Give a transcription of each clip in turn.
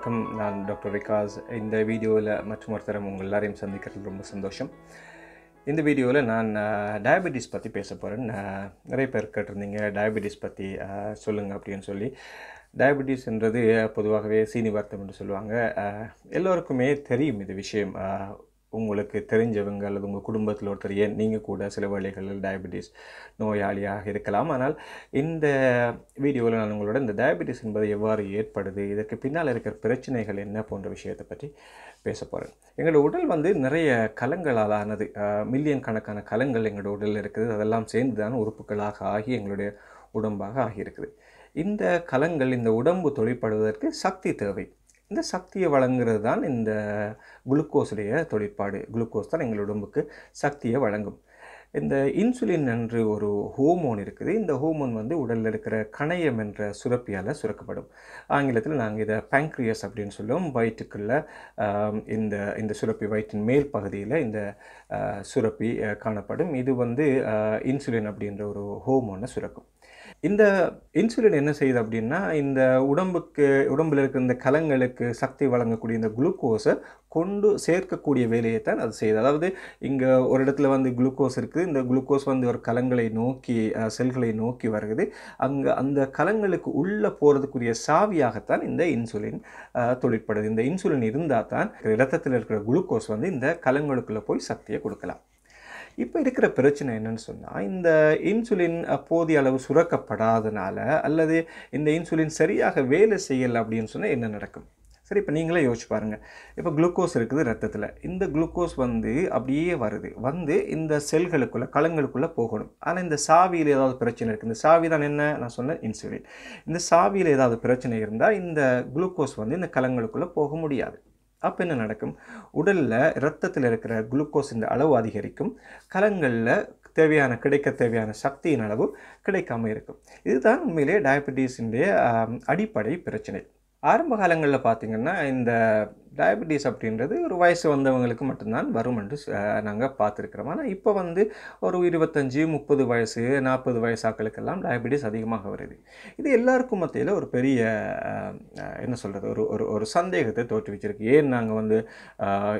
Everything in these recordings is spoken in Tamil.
வணக்கம் நான் டாக்டர் விகாஸ் இந்த வீடியோவில் மற்றும் ஒருத்தரம் உங்கள் எல்லாரையும் சந்திக்கிறது ரொம்ப சந்தோஷம் இந்த வீடியோவில் நான் டயபெட்டிஸ் பற்றி பேச போகிறேன் நிறைய பேர் கேட்டிருந்தீங்க டயபெட்டிஸ் பற்றி சொல்லுங்கள் அப்படின்னு சொல்லி டயபெட்டிஸ்ன்றது பொதுவாகவே சீனி என்று சொல்லுவாங்க எல்லோருக்குமே தெரியும் இது விஷயம் உங்களுக்கு தெரிஞ்சவங்க அல்லது உங்கள் குடும்பத்தில் ஒருத்தர் ஏன் நீங்கள் கூட சில வழிகளில் டயபெட்டிஸ் நோயாளியாக இருக்கலாம் ஆனால் இந்த வீடியோவில் நான் உங்களோட இந்த டயபெட்டிஸ் என்பது எவ்வாறு ஏற்படுது இதற்கு பின்னால் இருக்கிற பிரச்சனைகள் என்ன போன்ற விஷயத்தை பற்றி பேச போகிறேன் எங்களோட உடல் வந்து நிறைய கலங்களால் ஆனது மில்லியன் கணக்கான கலங்கள் எங்களோட உடலில் இருக்குது அதெல்லாம் சேர்ந்து தான் உறுப்புகளாக ஆகி எங்களுடைய உடம்பாக ஆகியிருக்குது இந்த கலங்கள் இந்த உடம்பு தொழிற்படுவதற்கு சக்தி தேவை இந்த சக்தியை வழங்குறது தான் இந்த குளுக்கோஸுடைய தொழிற்பாடு குளுக்கோஸ் தான் எங்கள் உடம்புக்கு சக்தியை வழங்கும் இந்த இன்சுலின் என்று ஒரு ஹோமோன் இருக்குது இந்த ஹோமோன் வந்து உடலில் இருக்கிற கணையம் என்ற சுரப்பியால் சுரக்கப்படும் ஆங்கிலத்தில் நாங்கள் இதை பேங்க்ரியஸ் அப்படின்னு சொல்லுவோம் வயிற்றுக்குள்ள இந்த இந்த சுரப்பி வயிற்றின் மேல் பகுதியில் இந்த சுரப்பி காணப்படும் இது வந்து இன்சுலின் அப்படின்ற ஒரு ஹோமோனை சுரக்கும் இந்த இன்சுலின் என்ன செய்யுது அப்படின்னா இந்த உடம்புக்கு உடம்பில் இருக்கிற இந்த கலங்களுக்கு சக்தி வழங்கக்கூடிய இந்த குளுக்கோஸை கொண்டு சேர்க்கக்கூடிய வேலையை தான் அது செய்யுது அதாவது இங்கே ஒரு இடத்துல வந்து குளுக்கோஸ் இருக்குது இந்த குளுக்கோஸ் வந்து ஒரு கலங்களை நோக்கி செல்களை நோக்கி வருகிறது அங்கே அந்த கலங்களுக்கு உள்ளே போகிறதுக்குரிய சாவியாகத்தான் இந்த இன்சுலின் தொழிற்படுது இந்த இன்சுலின் இருந்தால் தான் ரத்தத்தில் இருக்கிற குளுக்கோஸ் வந்து இந்த கலங்களுக்குள்ளே போய் சக்தியை கொடுக்கலாம் இப்போ இருக்கிற பிரச்சனை என்னன்னு சொன்னால் இந்த இன்சுலின் போதிய அளவு சுரக்கப்படாதனால அல்லது இந்த இன்சுலின் சரியாக வேலை செய்யலை அப்படின்னு சொன்னால் என்ன நடக்கும் சரி இப்போ நீங்களே யோசிச்சு பாருங்கள் இப்போ குளுக்கோஸ் இருக்குது ரத்தத்தில் இந்த குளுக்கோஸ் வந்து அப்படியே வருது வந்து இந்த செல்களுக்குள்ளே கலங்களுக்குள்ளே போகணும் ஆனால் இந்த சாவியில் ஏதாவது பிரச்சனை இருக்குது இந்த சாவி தான் என்ன நான் சொன்னேன் இன்சுலின் இந்த சாவியில் ஏதாவது பிரச்சனை இருந்தால் இந்த குளுக்கோஸ் வந்து இந்த கலங்களுக்குள்ளே போக முடியாது அப்போ என்ன நடக்கும் உடலில் ரத்தத்தில் இருக்கிற குளுக்கோஸின் அளவு அதிகரிக்கும் கலங்களில் தேவையான கிடைக்க தேவையான சக்தியின் அளவு கிடைக்காமல் இருக்கும் இதுதான் உண்மையிலேயே டயபெட்டிஸினுடைய அடிப்படை பிரச்சனை ஆரம்ப காலங்களில் பார்த்திங்கன்னா இந்த டயபெட்டிஸ் அப்படின்றது ஒரு வயசு வந்தவங்களுக்கு மட்டும்தான் வரும் என்று நாங்கள் பார்த்துருக்குறோம் ஆனால் இப்போ வந்து ஒரு இருபத்தஞ்சி முப்பது வயசு நாற்பது வயசு ஆக்களுக்கெல்லாம் டயபிட்டிஸ் அதிகமாக வருது இது எல்லாருக்கும் மத்தியில் ஒரு பெரிய என்ன சொல்கிறது ஒரு ஒரு ஒரு சந்தேகத்தை தோற்றுவிச்சிருக்கு ஏன் நாங்கள் வந்து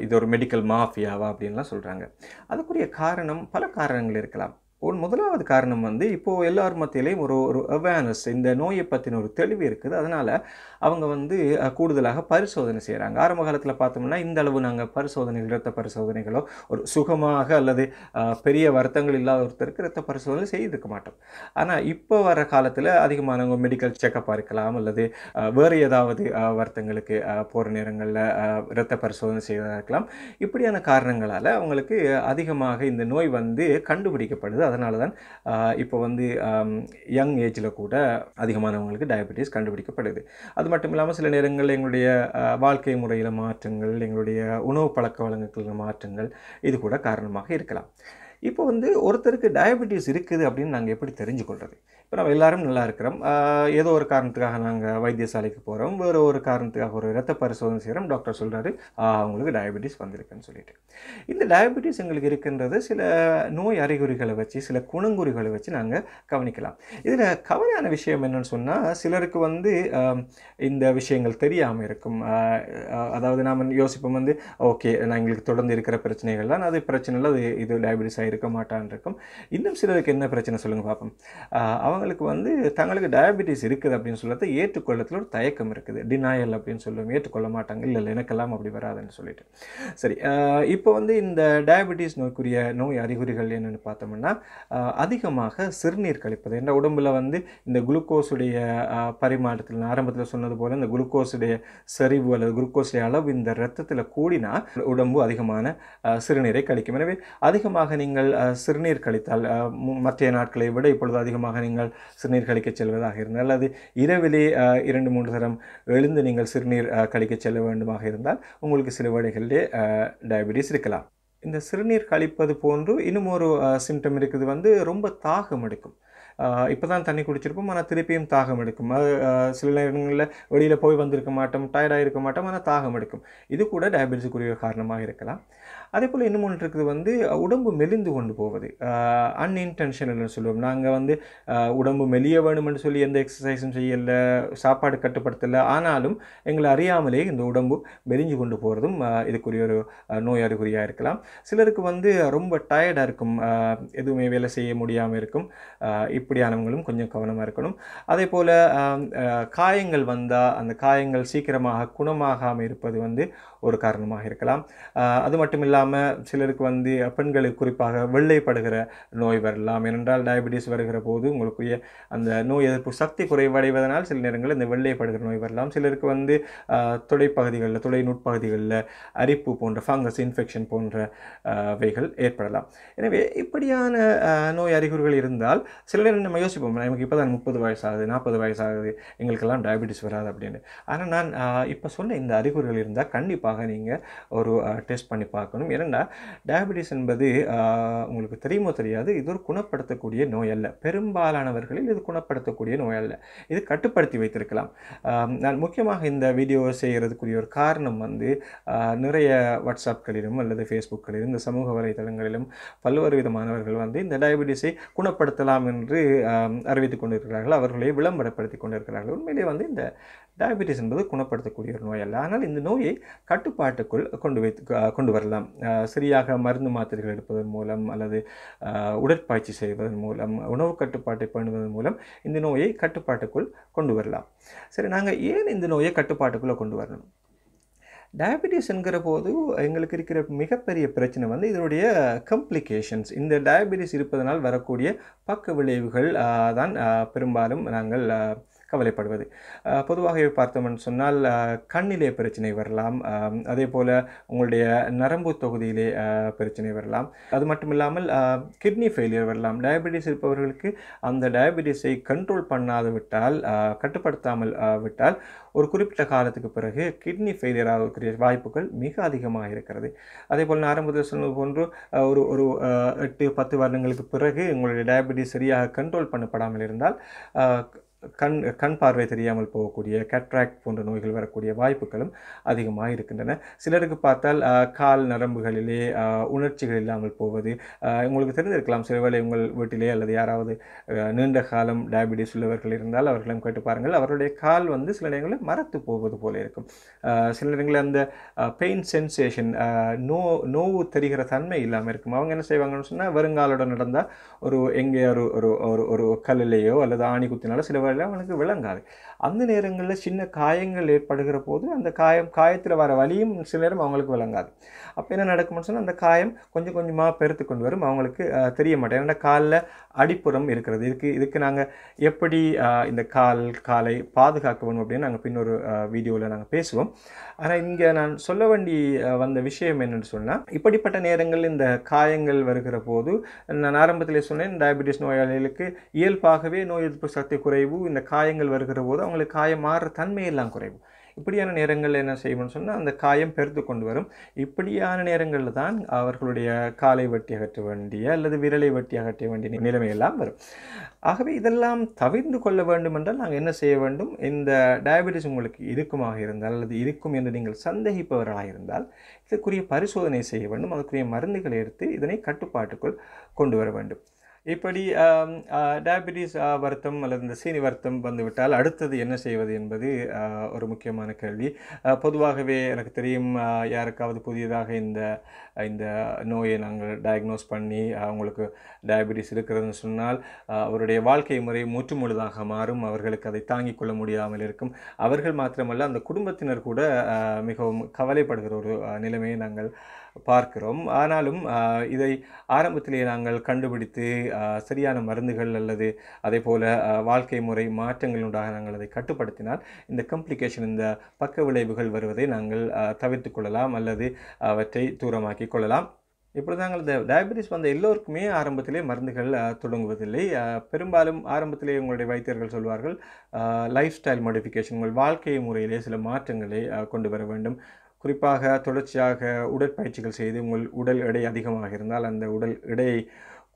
இது ஒரு மெடிக்கல் மாஃபியாவா அப்படின்லாம் சொல்கிறாங்க அதுக்குரிய காரணம் பல காரணங்கள் இருக்கலாம் ஒன் முதலாவது காரணம் வந்து இப்போது எல்லார் மத்தியிலையும் ஒரு ஒரு அவேர்னஸ் இந்த நோயை பற்றின ஒரு தெளிவு இருக்குது அதனால் அவங்க வந்து கூடுதலாக பரிசோதனை செய்கிறாங்க ஆரம்ப காலத்தில் பார்த்தோம்னா இந்த அளவு நாங்கள் பரிசோதனைகள் இரத்த பரிசோதனைகளோ ஒரு சுகமாக அல்லது பெரிய வருத்தங்கள் இல்லாத ஒருத்தருக்கு இரத்த பரிசோதனை செய்திருக்க மாட்டோம் ஆனால் இப்போ வர காலத்தில் அதிகமானவங்க மெடிக்கல் செக்கப்பாக இருக்கலாம் அல்லது வேறு ஏதாவது வருத்தங்களுக்கு போகிற நேரங்களில் இரத்த பரிசோதனை செய்வதாக இருக்கலாம் இப்படியான காரணங்களால் அவங்களுக்கு அதிகமாக இந்த நோய் வந்து கண்டுபிடிக்கப்படுது அதனால தான் இப்போ வந்து யங் ஏஜில் கூட அதிகமானவங்களுக்கு டயபெட்டிஸ் கண்டுபிடிக்கப்படுது அது மட்டும் இல்லாமல் சில நேரங்கள் எங்களுடைய வாழ்க்கை முறையில் மாற்றங்கள் எங்களுடைய உணவு பழக்க வழக்கங்களில் மாற்றங்கள் இது கூட காரணமாக இருக்கலாம் இப்போ வந்து ஒருத்தருக்கு டயபெட்டிஸ் இருக்குது அப்படின்னு நாங்கள் எப்படி தெரிஞ்சுக்கொள்வது இப்போ நம்ம எல்லாரும் நல்லா இருக்கிறோம் ஏதோ ஒரு காரணத்துக்காக நாங்கள் வைத்தியசாலைக்கு போகிறோம் வேறு ஒரு காரணத்துக்காக ஒரு ரத்த பரிசோதனை செய்கிறோம் டாக்டர் சொல்கிறாரு அவங்களுக்கு டயபெட்டிஸ் வந்திருக்குன்னு சொல்லிட்டு இந்த டயபெட்டிஸ் எங்களுக்கு இருக்கின்றது சில நோய் அறிகுறிகளை வச்சு சில குணங்குறிகளை வச்சு நாங்கள் கவனிக்கலாம் இதில் கவலையான விஷயம் என்னென்னு சொன்னால் சிலருக்கு வந்து இந்த விஷயங்கள் தெரியாமல் இருக்கும் அதாவது நாம் யோசிப்போம் வந்து ஓகே நான் எங்களுக்கு தொடர்ந்து இருக்கிற பிரச்சனைகள்லாம் அது இல்லை அது இது டயபெட்டிஸாக இருக்க மாட்டான் இருக்கும் இன்னும் சிலருக்கு என்ன பிரச்சனை சொல்லுங்கள் பார்ப்போம் அவங்க அவங்களுக்கு வந்து தங்களுக்கு டயபெட்டிஸ் இருக்குது அப்படின்னு சொல்லுறது ஏற்றுக்கொள்ளத்தில் ஒரு தயக்கம் இருக்குது டினாயல் அப்படின்னு சொல்லுவோம் ஏற்றுக்கொள்ள மாட்டாங்க இல்லை இல்லை எனக்கெல்லாம் அப்படி வராதுன்னு சொல்லிட்டு சரி இப்போ வந்து இந்த டயபெட்டிஸ் நோய்க்குரிய நோய் அறிகுறிகள் என்னென்னு பார்த்தோம்னா அதிகமாக சிறுநீர் கழிப்பது என்ற உடம்பில் வந்து இந்த குளுக்கோஸுடைய பரிமாற்றத்தில் ஆரம்பத்தில் சொன்னது போல் இந்த குளுக்கோஸுடைய சரிவு அல்லது குளுக்கோஸுடைய அளவு இந்த ரத்தத்தில் கூடினா உடம்பு அதிகமான சிறுநீரை கழிக்கும் எனவே அதிகமாக நீங்கள் சிறுநீர் கழித்தால் மற்ற நாட்களை விட இப்பொழுது அதிகமாக நீங்கள் நீங்கள் சிறுநீர் கழிக்க செல்வதாக இருந்தால் அல்லது இரவிலே இரண்டு மூன்று தரம் எழுந்து நீங்கள் சிறுநீர் கழிக்க செல்ல வேண்டுமாக இருந்தால் உங்களுக்கு சில வழிகளிலே டயபெட்டிஸ் இருக்கலாம் இந்த சிறுநீர் கழிப்பது போன்று இன்னும் ஒரு சிம்டம் இருக்குது வந்து ரொம்ப தாகம் எடுக்கும் இப்போ தான் தண்ணி குடிச்சிருப்போம் ஆனால் திருப்பியும் தாகம் எடுக்கும் அது சில நேரங்களில் வெளியில் போய் வந்திருக்க மாட்டோம் டயர்டாக இருக்க மாட்டோம் ஆனால் தாகம் எடுக்கும் இது கூட டயபெட்டிஸுக்குரிய காரணமாக இருக்கலாம் அதே போல் இன்னும் ஒன்று இருக்குது வந்து உடம்பு மெலிந்து கொண்டு போவது அன்இன்டென்ஷனல்னு சொல்லுவோம் நாங்கள் வந்து உடம்பு மெலிய வேணும்னு சொல்லி எந்த எக்ஸசைஸும் செய்யலை சாப்பாடு கட்டுப்படுத்தலை ஆனாலும் எங்களை அறியாமலே இந்த உடம்பு மெலிஞ்சு கொண்டு போகிறதும் இதுக்குரிய ஒரு நோய் அறிகுறியாக இருக்கலாம் சிலருக்கு வந்து ரொம்ப டயர்டாக இருக்கும் எதுவுமே வேலை செய்ய முடியாமல் இருக்கும் இப்படியானவங்களும் கொஞ்சம் கவனமாக இருக்கணும் அதே போல் காயங்கள் வந்தால் அந்த காயங்கள் சீக்கிரமாக குணமாகாமல் இருப்பது வந்து ஒரு காரணமாக இருக்கலாம் அது மட்டும் இல்லாமல் சிலருக்கு வந்து பெண்களுக்கு குறிப்பாக வெள்ளைப்படுகிற நோய் வரலாம் ஏனென்றால் டயபிட்டிஸ் வருகிற போது உங்களுக்குரிய அந்த நோய் எதிர்ப்பு சக்தி குறைவடைவதனால் சில நேரங்களில் இந்த வெள்ளைப்படுகிற நோய் வரலாம் சிலருக்கு வந்து தொடைப்பகுதிகளில் தொலை நுட்பகுதிகளில் அரிப்பு போன்ற ஃபங்கஸ் இன்ஃபெக்ஷன் போன்ற வைகள் ஏற்படலாம் எனவே இப்படியான நோய் அறிகுறிகள் இருந்தால் சில நேரம் நம்ம யோசிப்போம் நமக்கு இப்போ தான் முப்பது வயசாகுது நாற்பது வயசாகுது எங்களுக்கெல்லாம் டயபிட்டிஸ் வராது அப்படின்னு ஆனால் நான் இப்போ சொன்ன இந்த அறிகுறிகள் இருந்தால் கண்டிப்பாக கண்டிப்பாக நீங்கள் ஒரு டெஸ்ட் பண்ணி பார்க்கணும் ஏன்னா டயபெட்டிஸ் என்பது உங்களுக்கு தெரியுமோ தெரியாது இது ஒரு குணப்படுத்தக்கூடிய நோய் அல்ல பெரும்பாலானவர்களில் இது குணப்படுத்தக்கூடிய நோய் அல்ல இது கட்டுப்படுத்தி வைத்திருக்கலாம் நான் முக்கியமாக இந்த வீடியோ செய்கிறதுக்குரிய ஒரு காரணம் வந்து நிறைய வாட்ஸ்அப்களிலும் அல்லது ஃபேஸ்புக்கிலும் இந்த சமூக வலைதளங்களிலும் பல்வேறு விதமானவர்கள் வந்து இந்த டயபெட்டிஸை குணப்படுத்தலாம் என்று அறிவித்துக் கொண்டிருக்கிறார்கள் அவர்களை விளம்பரப்படுத்திக் கொண்டிருக்கிறார்கள் உண்மையிலே வந்து இந்த டயபெட்டிஸ் என்பது குணப்படுத்தக்கூடிய ஒரு நோய் அல்ல ஆனால் இந்த நோயை கட்டுப்பாட்டுக்குள் கொண்டு வைத்து கொண்டு வரலாம் சரியாக மருந்து மாத்திரைகள் எடுப்பதன் மூலம் அல்லது உடற்பயிற்சி செய்வதன் மூலம் உணவு கட்டுப்பாட்டை பண்ணுவதன் மூலம் இந்த நோயை கட்டுப்பாட்டுக்குள் கொண்டு வரலாம் சரி நாங்கள் ஏன் இந்த நோயை கட்டுப்பாட்டுக்குள்ளே கொண்டு வரணும் என்கிற போது எங்களுக்கு இருக்கிற மிகப்பெரிய பிரச்சனை வந்து இதனுடைய கம்ப்ளிகேஷன்ஸ் இந்த டயபெட்டிஸ் இருப்பதனால் வரக்கூடிய பக்க விளைவுகள் தான் பெரும்பாலும் நாங்கள் கவலைப்படுவது பொதுவாகவே பார்த்தோம்னு சொன்னால் கண்ணிலே பிரச்சனை வரலாம் அதே போல் உங்களுடைய நரம்பு தொகுதியிலே பிரச்சனை வரலாம் அது மட்டும் இல்லாமல் கிட்னி ஃபெயிலியர் வரலாம் டயபெட்டிஸ் இருப்பவர்களுக்கு அந்த டயபெட்டிஸை கண்ட்ரோல் பண்ணாது விட்டால் கட்டுப்படுத்தாமல் விட்டால் ஒரு குறிப்பிட்ட காலத்துக்கு பிறகு கிட்னி ஃபெயிலியர் ஆகக்கூடிய வாய்ப்புகள் மிக அதிகமாக இருக்கிறது அதே போல் நான் ஆரம்பத்தில் சொன்னது போன்று ஒரு ஒரு எட்டு பத்து வருடங்களுக்கு பிறகு உங்களுடைய டயபெட்டிஸ் சரியாக கண்ட்ரோல் பண்ணப்படாமல் இருந்தால் கண் கண் பார்வை தெரியாமல் போகக்கூடிய கேட்ராக்ட் போன்ற நோய்கள் வரக்கூடிய வாய்ப்புகளும் அதிகமாக இருக்கின்றன சிலருக்கு பார்த்தால் கால் நரம்புகளிலே உணர்ச்சிகள் இல்லாமல் போவது உங்களுக்கு தெரிந்திருக்கலாம் சில வேளை உங்கள் வீட்டிலே அல்லது யாராவது நீண்ட காலம் டயபிட்டிஸ் உள்ளவர்கள் இருந்தால் அவர்களையும் கேட்டு பாருங்கள் அவருடைய கால் வந்து சில நேரங்களில் மரத்து போவது போல இருக்கும் சில நேரங்களில் அந்த பெயின் சென்சேஷன் நோ நோவு தெரிகிற தன்மை இல்லாமல் இருக்கும் அவங்க என்ன செய்வாங்கன்னு சொன்னால் வருங்காலோட நடந்தால் ஒரு எங்கேயோ ஒரு ஒரு ஒரு கல்லையோ அல்லது ஆணி குத்தினாலோ சில பார்வையில் அவனுக்கு விளங்காது அந்த நேரங்களில் சின்ன காயங்கள் ஏற்படுகிற போது அந்த காயம் காயத்தில் வர வலியும் சில நேரம் அவங்களுக்கு விளங்காது அப்போ என்ன நடக்கும்னு சொன்னால் அந்த காயம் கொஞ்சம் கொஞ்சமாக பெருத்து கொண்டு வரும் அவங்களுக்கு தெரிய மாட்டேன் ஏன்னா காலில் அடிப்புறம் இருக்கிறது இதுக்கு இதுக்கு நாங்கள் எப்படி இந்த கால் காலை பாதுகாக்க வேணும் அப்படின்னு நாங்கள் பின்னொரு வீடியோவில் நாங்கள் பேசுவோம் ஆனால் இங்கே நான் சொல்ல வேண்டி வந்த விஷயம் என்னென்னு சொன்னால் இப்படிப்பட்ட நேரங்கள் இந்த காயங்கள் வருகிற போது நான் ஆரம்பத்தில் சொன்னேன் டயபெட்டிஸ் நோயாளிகளுக்கு இயல்பாகவே நோய் எதிர்ப்பு சக்தி குறைவு இந்த காயங்கள் வருகிற போது அவங்களுக்கு காயம் மாறுற தன்மையெல்லாம் குறைவு இப்படியான நேரங்களில் என்ன செய்வோம்னு சொன்னால் அந்த காயம் பெருத்து கொண்டு வரும் இப்படியான நேரங்களில் தான் அவர்களுடைய காலை வெட்டி அகற்ற வேண்டிய அல்லது விரலை வெட்டி அகற்ற வேண்டிய நிலைமையெல்லாம் வரும் ஆகவே இதெல்லாம் தவிர்ந்து கொள்ள வேண்டும் என்றால் நாங்கள் என்ன செய்ய வேண்டும் இந்த டயபெட்டிஸ் உங்களுக்கு இருக்குமாக இருந்தால் அல்லது இருக்கும் என்று நீங்கள் சந்தேகிப்பவர்களாக இருந்தால் இதற்குரிய பரிசோதனை செய்ய வேண்டும் அதற்குரிய மருந்துகளை எடுத்து இதனை கட்டுப்பாட்டுக்குள் கொண்டு வர வேண்டும் இப்படி டயபிட்டிஸ் வருத்தம் அல்லது இந்த சீனி வருத்தம் வந்துவிட்டால் அடுத்தது என்ன செய்வது என்பது ஒரு முக்கியமான கேள்வி பொதுவாகவே எனக்கு தெரியும் யாருக்காவது புதியதாக இந்த இந்த நோயை நாங்கள் டயக்னோஸ் பண்ணி அவங்களுக்கு டயபிட்டிஸ் இருக்கிறதுன்னு சொன்னால் அவருடைய வாழ்க்கை முறை முற்று முழுதாக மாறும் அவர்களுக்கு அதை தாங்கிக் கொள்ள முடியாமல் இருக்கும் அவர்கள் மாத்திரமல்ல அந்த குடும்பத்தினர் கூட மிகவும் கவலைப்படுகிற ஒரு நிலைமையை நாங்கள் பார்க்கிறோம் ஆனாலும் இதை ஆரம்பத்திலேயே நாங்கள் கண்டுபிடித்து சரியான மருந்துகள் அல்லது அதே போல் வாழ்க்கை முறை மாற்றங்களுடாக நாங்கள் அதை கட்டுப்படுத்தினால் இந்த கம்ப்ளிகேஷன் இந்த பக்க விளைவுகள் வருவதை நாங்கள் தவிர்த்து கொள்ளலாம் அல்லது அவற்றை தூரமாக்கி கொள்ளலாம் இப்படி தாங்கள் இந்த டயபெட்டிஸ் வந்த எல்லோருக்குமே ஆரம்பத்திலே மருந்துகள் தொடங்குவதில்லை பெரும்பாலும் ஆரம்பத்திலே உங்களுடைய வைத்தியர்கள் சொல்வார்கள் லைஃப் ஸ்டைல் மாடிஃபிகேஷன் உங்கள் வாழ்க்கை முறையிலே சில மாற்றங்களை கொண்டு வர வேண்டும் குறிப்பாக தொடர்ச்சியாக உடற்பயிற்சிகள் செய்து உங்கள் உடல் எடை அதிகமாக இருந்தால் அந்த உடல் எடையை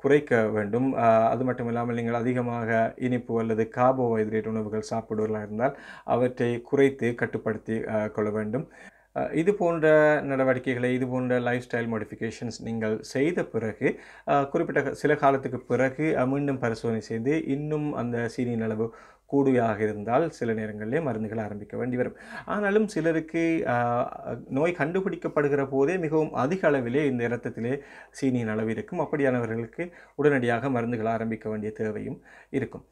குறைக்க வேண்டும் அது மட்டும் இல்லாமல் நீங்கள் அதிகமாக இனிப்பு அல்லது கார்போஹைட்ரேட் உணவுகள் சாப்பிடுவதாக இருந்தால் அவற்றை குறைத்து கட்டுப்படுத்தி கொள்ள வேண்டும் இது போன்ற நடவடிக்கைகளை இது போன்ற லைஃப் ஸ்டைல் மாடிஃபிகேஷன்ஸ் நீங்கள் செய்த பிறகு குறிப்பிட்ட சில காலத்துக்கு பிறகு மீண்டும் பரிசோதனை செய்து இன்னும் அந்த சீனியின் அளவு கூடுவையாக இருந்தால் சில நேரங்களிலே மருந்துகள் ஆரம்பிக்க வேண்டி வரும் ஆனாலும் சிலருக்கு நோய் கண்டுபிடிக்கப்படுகிற போதே மிகவும் அதிக அளவிலே இந்த இரத்தத்திலே சீனியின் அளவு இருக்கும் அப்படியானவர்களுக்கு உடனடியாக மருந்துகள் ஆரம்பிக்க வேண்டிய தேவையும் இருக்கும்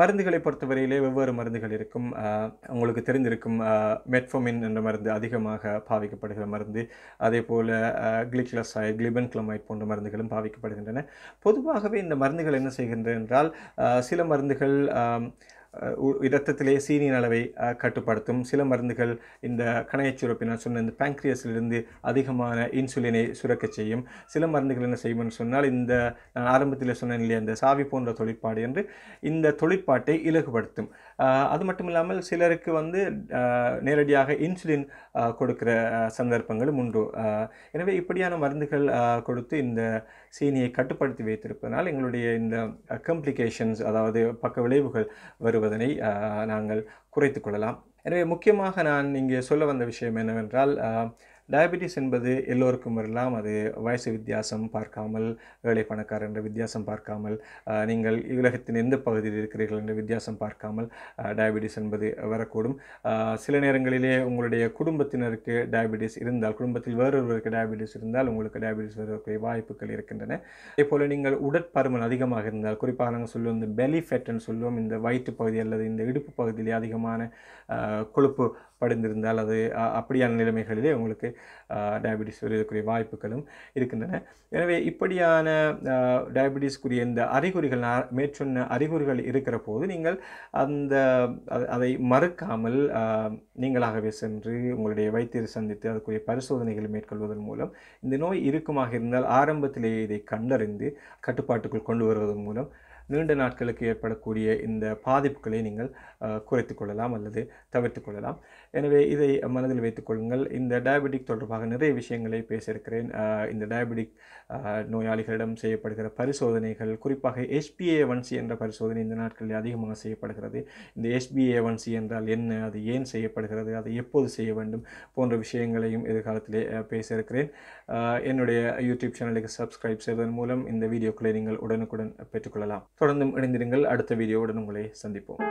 மருந்துகளை பொறுத்தவரையிலே வெவ்வேறு மருந்துகள் இருக்கும் உங்களுக்கு தெரிந்திருக்கும் மெட்ஃபோமின் என்ற மருந்து அதிகமாக பாவிக்கப்படுகிற மருந்து அதே போல் கிளிக்லஸாய் கிளிபன் கிளமைட் போன்ற மருந்துகளும் பாவிக்கப்படுகின்றன பொதுவாகவே இந்த மருந்துகள் என்ன செய்கின்றன என்றால் சில மருந்துகள் இரத்தத்திலே சீனியின் அளவை கட்டுப்படுத்தும் சில மருந்துகள் இந்த கணையச்சுரப்பி நான் சொன்ன இந்த பேங்க்ரியஸிலிருந்து அதிகமான இன்சுலினை சுரக்க செய்யும் சில மருந்துகள் என்ன செய்யும்னு சொன்னால் இந்த நான் ஆரம்பத்தில் சொன்னேன் இல்லையா இந்த சாவி போன்ற தொழிற்பாடு என்று இந்த தொழிற்பாட்டை இலகுபடுத்தும் அது மட்டும் இல்லாமல் சிலருக்கு வந்து நேரடியாக இன்சுலின் கொடுக்கிற சந்தர்ப்பங்களும் உண்டு எனவே இப்படியான மருந்துகள் கொடுத்து இந்த சீனியை கட்டுப்படுத்தி வைத்திருப்பதனால் எங்களுடைய இந்த கம்ப்ளிகேஷன்ஸ் அதாவது பக்க விளைவுகள் வருவதனை நாங்கள் குறைத்து கொள்ளலாம் எனவே முக்கியமாக நான் இங்கே சொல்ல வந்த விஷயம் என்னவென்றால் டயபெட்டிஸ் என்பது எல்லோருக்கும் வரலாம் அது வயசு வித்தியாசம் பார்க்காமல் வேலை பணக்காரர் என்ற வித்தியாசம் பார்க்காமல் நீங்கள் உலகத்தின் எந்த பகுதியில் இருக்கிறீர்கள் என்ற வித்தியாசம் பார்க்காமல் டயபெட்டிஸ் என்பது வரக்கூடும் சில நேரங்களிலே உங்களுடைய குடும்பத்தினருக்கு டயபெட்டிஸ் இருந்தால் குடும்பத்தில் வேறொருவருக்கு டயபெட்டிஸ் இருந்தால் உங்களுக்கு டயபெட்டிஸ் வரக்கூடிய வாய்ப்புகள் இருக்கின்றன அதே போல் நீங்கள் உடற்பருமன் அதிகமாக இருந்தால் குறிப்பாக நாங்கள் சொல்லுவோம் இந்த பெலி ஃபெட்னு சொல்லுவோம் இந்த வயிற்று பகுதி அல்லது இந்த இடுப்பு பகுதியிலே அதிகமான கொழுப்பு படிந்திருந்தால் அது அப்படியான நிலைமைகளிலே உங்களுக்கு டயபெட்டிஸ் வருவதற்குரிய வாய்ப்புகளும் இருக்கின்றன எனவே இப்படியான டயபெட்டிஸ்க்குரிய இந்த அறிகுறிகள் மேற்சொன்ன அறிகுறிகள் இருக்கிற போது நீங்கள் அந்த அதை மறுக்காமல் நீங்களாகவே சென்று உங்களுடைய வைத்தியரை சந்தித்து அதுக்குரிய பரிசோதனைகளை மேற்கொள்வதன் மூலம் இந்த நோய் இருக்குமாக இருந்தால் ஆரம்பத்திலேயே இதை கண்டறிந்து கட்டுப்பாட்டுக்குள் கொண்டு வருவதன் மூலம் நீண்ட நாட்களுக்கு ஏற்படக்கூடிய இந்த பாதிப்புகளை நீங்கள் குறைத்து கொள்ளலாம் அல்லது தவிர்த்து கொள்ளலாம் எனவே இதை மனதில் வைத்துக்கொள்ளுங்கள் இந்த டயபெட்டிக் தொடர்பாக நிறைய விஷயங்களை பேசியிருக்கிறேன் இந்த டயபெட்டிக் நோயாளிகளிடம் செய்யப்படுகிற பரிசோதனைகள் குறிப்பாக எஸ்பிஏ ஒன்சி என்ற பரிசோதனை இந்த நாட்களில் அதிகமாக செய்யப்படுகிறது இந்த எஸ்பிஏ ஒன்சி என்றால் என்ன அது ஏன் செய்யப்படுகிறது அதை எப்போது செய்ய வேண்டும் போன்ற விஷயங்களையும் எதிர்காலத்திலே பேசியிருக்கிறேன் என்னுடைய யூடியூப் சேனலுக்கு சப்ஸ்கிரைப் செய்வதன் மூலம் இந்த வீடியோக்களை நீங்கள் உடனுக்குடன் பெற்றுக்கொள்ளலாம் தொடர்ந்தும் இணைந்திருங்கள் அடுத்த வீடியோவுடன் உங்களை சந்திப்போம்